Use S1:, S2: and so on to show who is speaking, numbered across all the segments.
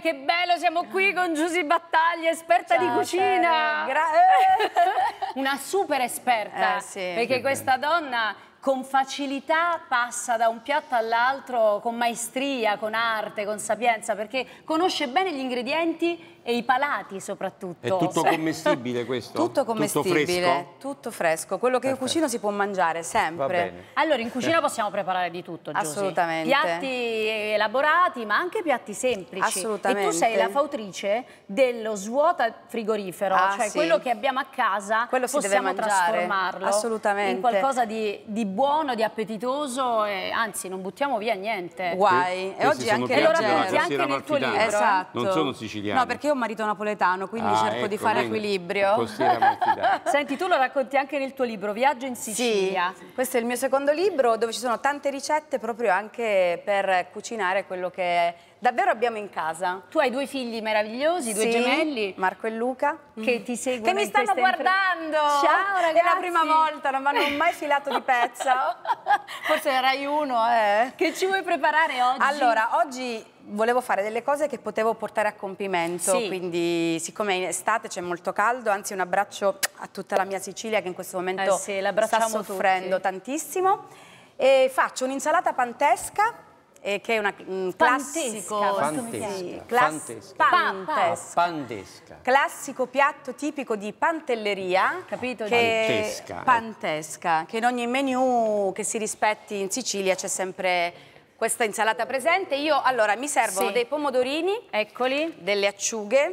S1: che bello, siamo qui con Giusy Battaglia, esperta Ciao, di cucina. Una super esperta, eh, sì, perché questa donna con facilità passa da un piatto all'altro con maestria, con arte, con sapienza, perché conosce bene gli ingredienti e i palati soprattutto. È tutto commestibile questo? Tutto commestibile, tutto fresco. Tutto fresco. Quello che Perfetto. in cucina si può mangiare sempre. Allora in cucina eh. possiamo preparare di tutto, Giusy. Assolutamente. Piatti elaborati ma anche piatti semplici. Assolutamente. E tu sei la fautrice dello svuota frigorifero, ah, cioè sì. quello che abbiamo a casa quello possiamo trasformarlo Assolutamente. in qualcosa di, di buono, di appetitoso e anzi non buttiamo via niente. Guai. Questi e oggi anche, anche, anche nel tuo libro. Esatto. Non sono siciliano. No, perché io marito napoletano, quindi ah, cerco ecco, di fare equilibrio. Senti, tu lo racconti anche nel tuo libro, Viaggio in Sicilia. Sì, questo è il mio secondo libro dove ci sono tante ricette proprio anche per cucinare quello che è davvero abbiamo in casa. Tu hai due figli meravigliosi, due gemelli. Marco e Luca. Mm. Che ti seguono. Che mi stanno guardando. Ciao ragazzi. È la prima volta, non mi hanno mai filato di pezza. Forse erai uno, eh. Che ci vuoi preparare oggi? Allora, oggi volevo fare delle cose che potevo portare a compimento, sì. quindi siccome è estate c'è molto caldo, anzi un abbraccio a tutta la mia Sicilia che in questo momento eh sì, sta soffrendo tutti. tantissimo. E faccio un'insalata pantesca eh, che è una, un mm, classico, Pantesca. Class ah, Pantesca. Pantesca. classico piatto tipico di pantelleria, capito? Che Pantesca. Ecco. Pantesca, che in ogni menu che si rispetti in Sicilia c'è sempre questa insalata presente. Io allora mi servono sì. dei pomodorini, eccoli, delle acciughe,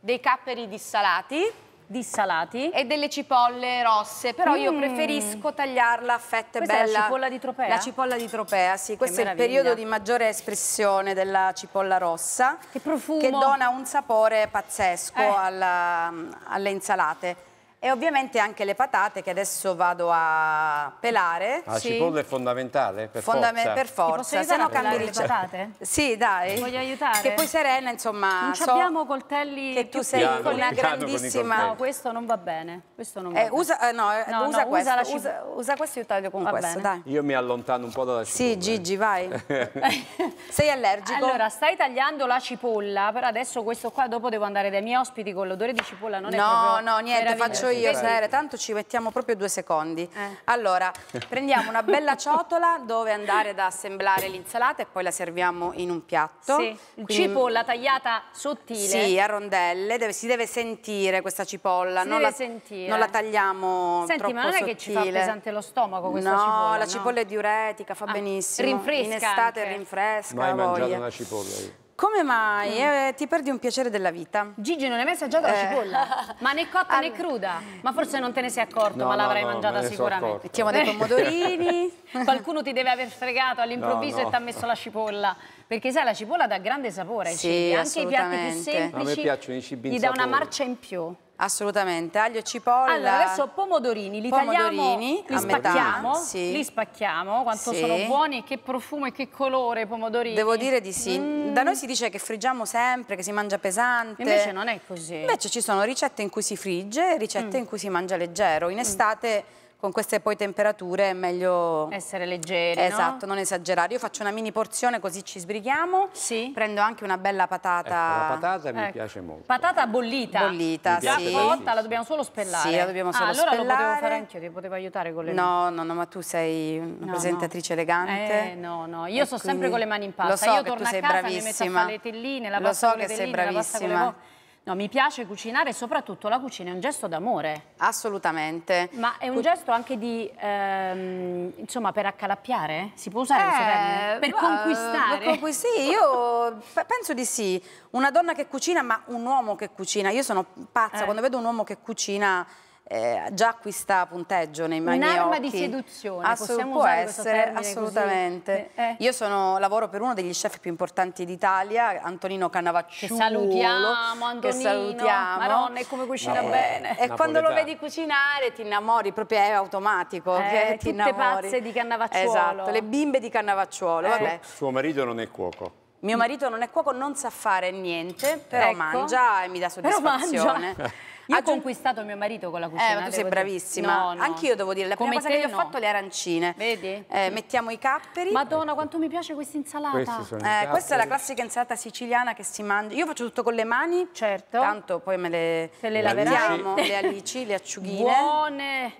S1: dei capperi dissalati dissalati e delle cipolle rosse però mm. io preferisco tagliarla a fette questa bella. la cipolla di tropea? la cipolla di tropea sì questo è il periodo di maggiore espressione della cipolla rossa che profumo che dona un sapore pazzesco eh. alla, alle insalate e ovviamente anche le patate che adesso vado a pelare. La ah, sì. cipolla è fondamentale, per Fondam forza. Per forza, se no cambi le patate? Sì, dai. Ti voglio aiutare? Che poi Serena, insomma... Non so abbiamo coltelli che tu sei piano, con una grandissima... no, questo non va bene. Questo non eh, va eh, bene. Usa, eh, no, eh, no, usa no, questo, usa, cip... usa, usa, questo e io taglio con va questo, bene. dai. Io mi allontano un po' dalla cipolla. Sì, Gigi, vai. sei allergico? Allora, stai tagliando la cipolla, però adesso questo qua dopo devo andare dai miei ospiti con l'odore di cipolla, non no, è proprio... No, no, niente, faccio io io, Saere, tanto ci mettiamo proprio due secondi. Eh. Allora, prendiamo una bella ciotola dove andare ad assemblare l'insalata e poi la serviamo in un piatto. Sì, Quindi, cipolla tagliata sottile. Sì, a rondelle, deve, si deve sentire questa cipolla. Si non deve la, sentire. Non la tagliamo Senti, ma non è sottile. che ci fa pesante lo stomaco questa no, cipolla? No, la cipolla è diuretica, fa ah, benissimo. Rinfresca In estate anche. rinfresca. Mai mangiato una cipolla io. Come mai? Mm. Eh, ti perdi un piacere della vita. Gigi non hai mai assaggiato eh. la cipolla? ma né cotta allora. né cruda? Ma forse non te ne sei accorto, no, ma l'avrai no, mangiata no, sicuramente. Mettiamo dei eh. pomodorini. Qualcuno ti deve aver fregato all'improvviso e ti ha messo la cipolla. Perché sai, la cipolla dà grande sapore ai sì, cibi, anche i piatti più semplici. A me piaciuno i cibi Gli dà una marcia in più. Assolutamente, aglio e cipolla. Allora, adesso pomodorini, li pomodorini tagliamo, li spacchiamo, metà, sì. li spacchiamo, quanto sì. sono buoni, che profumo e che colore pomodorini. Devo dire di sì. Mm. Da noi si dice che friggiamo sempre, che si mangia pesante. Invece non è così. Invece ci sono ricette in cui si frigge e ricette mm. in cui si mangia leggero. In mm. estate... Mm con queste poi temperature è meglio... Essere leggeri, Esatto, no? non esagerare. Io faccio una mini porzione così ci sbrighiamo. Sì. Prendo anche una bella patata. Ecco, la patata ecco. mi piace molto. Patata bollita. Bollita, Già sì. Volta, la dobbiamo solo spellare. Sì, la dobbiamo ah, solo ah, allora spellare. allora lo potevo fare anch'io, ti potevo aiutare con le No, no, no, ma tu sei una no, presentatrice no. elegante. Eh, no, no, io sto sempre con le mani in pasta. Lo so io che torno tu sei a casa, bravissima. mi metto a fare le telline, la Lo so che sei bravissima. No, mi piace cucinare e soprattutto la cucina è un gesto d'amore. Assolutamente. Ma è un Cu gesto anche di, ehm, insomma, per accalappiare? Si può usare eh, termine? Per uh, conquistare? Eh, per conqu sì, io penso di sì. Una donna che cucina, ma un uomo che cucina. Io sono pazza, eh. quando vedo un uomo che cucina eh, già acquista punteggio nei miei Un'arma di seduzione, Assolut- ah, può essere, assolutamente. Eh, eh. Io sono, lavoro per uno degli chef più importanti d'Italia, Antonino Cannavacciuolo. Che salutiamo, Antonino. Che salutiamo. Maronna, è come cucina no, eh, bene. E quando lo vedi cucinare ti innamori, proprio è automatico. Eh, ti innamori. pazze di Cannavacciuolo. Esatto, le bimbe di Cannavacciuolo, eh. Suo marito non è cuoco. Mio marito non è cuoco, non sa fare niente, però ecco. mangia e mi dà soddisfazione. Io ho aggiung... conquistato mio marito con la cucina. Eh, ma tu sei bravissima. No, no. Anch'io devo dire, la Come prima cosa che gli ho fatto le arancine. Vedi? Eh, mettiamo i capperi. Madonna, quanto mi piace questa insalata. Eh, questa è la classica insalata siciliana che si mangia. Io faccio tutto con le mani. Certo. Tanto poi me le, Se le laverai. le alici, le acciughine. Buone.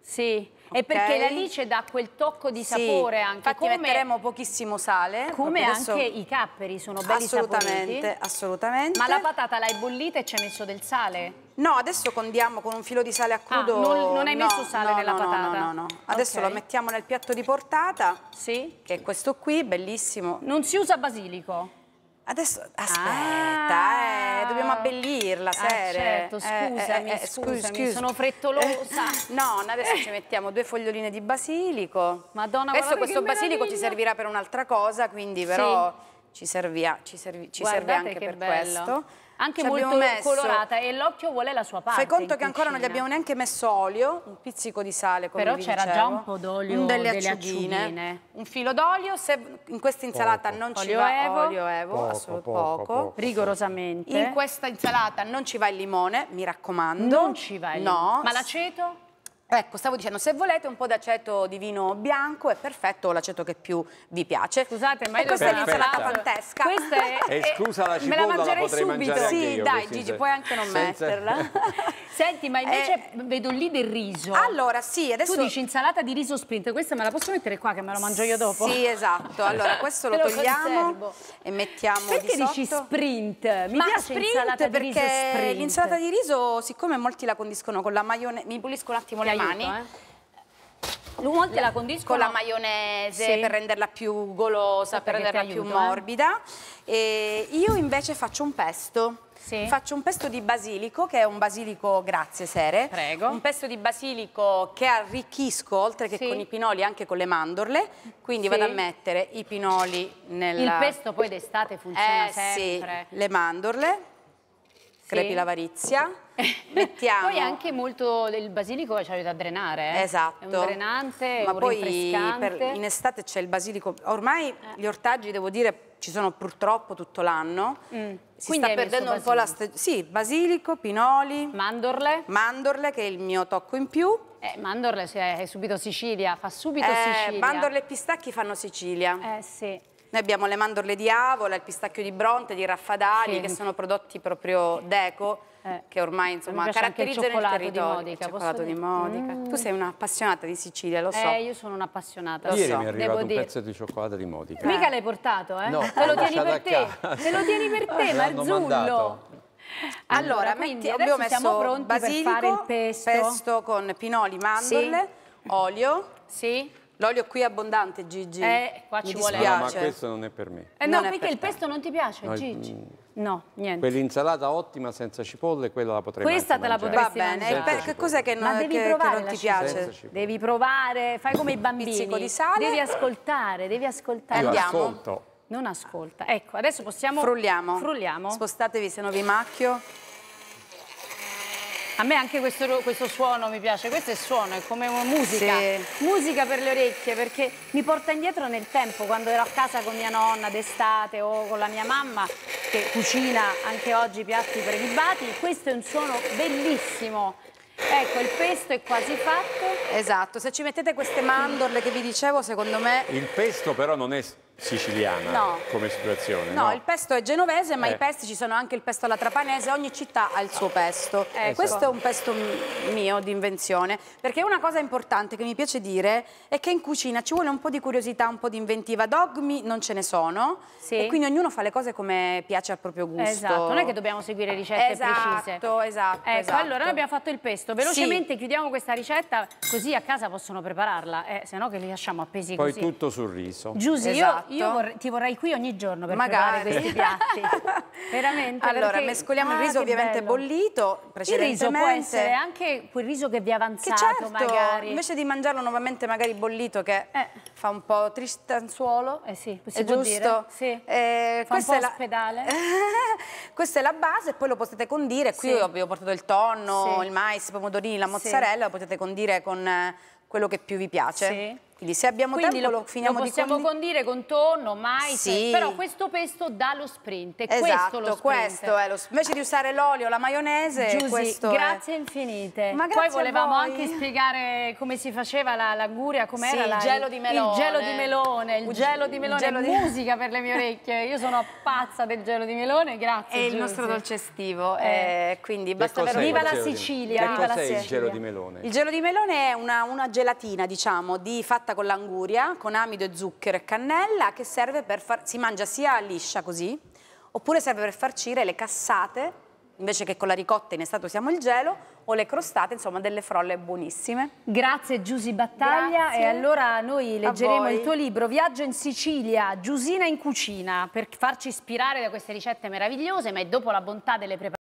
S1: Sì okay. e perché l'alice dà quel tocco di sapore sì, anche. Infatti come... metteremo pochissimo sale. Come anche i capperi sono belli assolutamente, saporiti. Assolutamente, Ma la patata l'hai bollita e ci hai messo del sale? No, adesso condiamo con un filo di sale a ah, crudo. Ah, non, non, hai messo sale no, nella no, patata? No, no, no. Adesso okay. lo mettiamo nel piatto di portata. Sì. Che è questo qui, bellissimo. Non si usa basilico? Adesso aspetta, eh, ah, ah certo, eh, dobbiamo abbellirla, Sere. Ah, certo, eh, scusami, eh, eh, scusami, scusami, sono frettolosa. no, adesso ci mettiamo due foglioline di basilico. Madonna, Adesso questo basilico meraviglia. ci servirà per un'altra cosa, quindi però sì. ci, servia, ci, servi, ci serve anche per bello. questo anche Ci molto messo... colorata e l'occhio vuole la sua parte. Fai conto che ancora non gli abbiamo neanche messo olio, un pizzico di sale come Però c'era già un po' d'olio, delle, delle acciugine, acciugine, un filo d'olio, se in questa insalata poco. non ci olio va evo. olio evo, poco, assolutamente poco, poco, rigorosamente. In questa insalata non ci va il limone, mi raccomando. Non ci va il limone. No. Ma l'aceto? Ecco, stavo dicendo, se volete un po' d'aceto di vino bianco è perfetto, l'aceto che più vi piace. Scusate, ma io questa è l'insalata fantesca. Questa è, è esclusa eh, la cipolla, me la, mangerei la potrei subito. mangiare Sì, io, dai Gigi, puoi anche non senza... metterla. Senti, ma invece eh... vedo lì del riso. Allora, sì, adesso Tu dici insalata di riso sprint, questa me la posso mettere qua che me la mangio io dopo? Sì, esatto. Allora, questo lo togliamo e mettiamo Perché di dici sprint? Mi ma piace sprint perché l'insalata di riso, siccome molti la condiscono con la maionese, mi pulisco un attimo le mani. Eh. Molte la condiscono con la maionese sì. per renderla più golosa, per renderla aiuto, più eh. morbida. Eh. io invece faccio un pesto. Sì. Faccio un pesto di basilico, che è un basilico, grazie Sere, Prego. un pesto di basilico che arricchisco, oltre che sì. con i pinoli, anche con le mandorle, quindi sì. vado a mettere i pinoli nel... Il pesto poi d'estate funziona eh, sempre. le mandorle, crepi l'avarizia mettiamo. poi anche molto il basilico ci aiuta a drenare. Eh? Esatto. È un drenante, Ma un poi per, in estate c'è il basilico. Ormai eh. gli ortaggi, devo dire, ci sono purtroppo tutto l'anno. Mm. Si Quindi sta perdendo un po' la stagione. Sì, basilico, pinoli. Mandorle. Mandorle, che è il mio tocco in più. Eh, mandorle cioè, è subito Sicilia, fa subito eh, Sicilia. Mandorle e pistacchi fanno Sicilia. Eh sì. Noi abbiamo le mandorle di Avola, il pistacchio di Bronte, di Raffadali, sì. che sono prodotti proprio d'eco eh. che ormai insomma, caratterizza il, il territorio. Di Modica, il cioccolato di Modica. Mm. Tu sei un'appassionata di Sicilia, lo eh, so. Eh, io sono un'appassionata. Lo Ieri so. mi è arrivato Devo un dire. pezzo di cioccolato di Modica. Eh. Mica l'hai portato, eh? No, te lo tieni per te. Te lo tieni per te, Marzullo. Allora, metti, abbiamo messo basilico, il pesto. pesto. con pinoli, mandorle, sì. olio. Sì. L'olio qui è abbondante, Gigi. Eh, qua ci Mi vuole. No, ma questo non è per me. Eh, no, perché il pesto non ti piace, no, Gigi. Mm. No, niente. Quell'insalata ottima senza cipolle, quella la potrei Questa te la potresti mangiare. Va bene, mangiare. Per, cos'è che non, che, che non ti piace? Devi provare, fai come i bambini. Un di sale. Devi ascoltare, devi ascoltare. Io Andiamo. Ascolto. Non ascolta. Ecco, adesso possiamo... Frulliamo. Frulliamo. Spostatevi, se no vi macchio. A me anche questo, questo, suono mi piace, questo è suono, è come musica, sì. musica per le orecchie perché mi porta indietro nel tempo, quando ero a casa con mia nonna d'estate o con la mia mamma che cucina anche oggi piatti prelibati, questo è un suono bellissimo. Ecco, il pesto è quasi fatto. Esatto, se ci mettete queste mandorle che vi dicevo, secondo me... Il pesto però non è siciliana no. come situazione. No, no, il pesto è genovese, ma eh. i pesti ci sono anche il pesto alla trapanese, ogni città ha il suo pesto. Eh, ecco. Questo è un pesto mio di invenzione, perché una cosa importante che mi piace dire è che in cucina ci vuole un po' di curiosità, un po' di inventiva, dogmi non ce ne sono sì. e quindi ognuno fa le cose come piace al proprio gusto. Esatto, non è che dobbiamo seguire ricette esatto, precise. Esatto, ecco, esatto. Allora noi abbiamo fatto il pesto, velocemente sì. chiudiamo questa ricetta così a casa possono prepararla, eh, se no che li lasciamo appesi Poi così. Poi tutto sul riso. Giusi, esatto. io io esatto. vorrei, ti vorrei qui ogni giorno per Magari. questi piatti.
S2: Veramente. Allora, perché... mescoliamo ah, il riso ovviamente bello. bollito,
S1: precedentemente. Il riso può essere anche quel riso che vi è avanzato che certo, magari. invece di mangiarlo nuovamente magari bollito che eh. fa un po' tristanzuolo. Eh sì, è giusto. Dire. Sì. Eh, fa un po' la... ospedale. questa è la base, poi lo potete condire. Qui sì. ho portato il tonno, sì. il mais, i pomodorini, la mozzarella, sì. lo potete condire con eh, quello che più vi piace. Sì. Quindi se abbiamo Quindi tempo lo, lo finiamo lo possiamo di condire. contorno, mai, sì. però questo pesto dà lo sprint. Esatto, questo, lo sprint. questo è lo sprint. Invece di usare l'olio, la maionese, Giusi, questo grazie è... infinite. Ma grazie Poi volevamo anche spiegare come si faceva la, la guria, com'era sì, la, il gelo di melone. Il gelo di melone, il gelo di melone, gelo di... musica per le mie orecchie. Io sono pazza del gelo di melone, grazie E il nostro dolce estivo. Eh, eh quindi basta per... Viva la Sicilia, viva la Sicilia. il gelo di melone? Il gelo di melone è una, una gelatina, diciamo, di fatta fatta con l'anguria, con amido e zucchero e cannella, che serve per far... si mangia sia liscia così, oppure serve per farcire le cassate, invece che con la ricotta in estate usiamo il gelo, o le crostate, insomma delle frolle buonissime. Grazie Giusy Battaglia Grazie. e allora noi leggeremo il tuo libro Viaggio in Sicilia, Giusina in cucina, per farci ispirare da queste ricette meravigliose, ma è dopo la bontà delle preparazioni